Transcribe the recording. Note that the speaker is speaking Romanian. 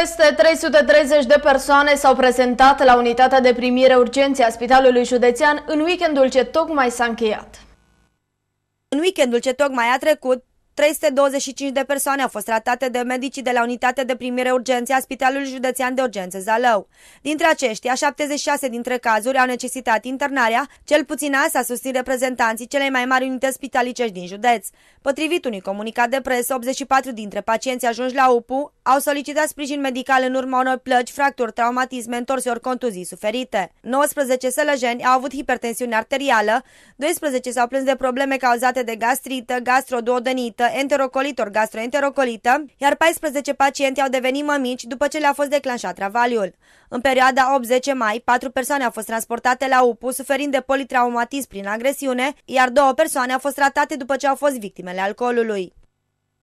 Peste 330 de persoane s-au prezentat la unitatea de primire urgențe a Spitalului Județean în weekendul ce tocmai s-a încheiat. În weekendul ce tocmai a trecut, 325 de persoane au fost tratate de medicii de la Unitatea de Primire Urgențe a Spitalului Județean de Urgențe Zalău. Dintre aceștia, 76 dintre cazuri au necesitat internarea, cel puțin asta susțin reprezentanții celei mai mari unități spitalicești din județ. Potrivit unui comunicat de presă, 84 dintre pacienți ajunși la UPU au solicitat sprijin medical în urma unor plăci, fracturi, traumatisme, ori contuzii suferite. 19 sălăjeni au avut hipertensiune arterială, 12 s-au plâns de probleme cauzate de gastrită, gastroduodenită, ori gastroenterocolită, iar 14 pacienți au devenit mămici după ce le-a fost declanșat travaliul. În perioada 8-10 mai, 4 persoane au fost transportate la UPU suferind de politraumatism prin agresiune, iar două persoane au fost tratate după ce au fost victimele alcoolului.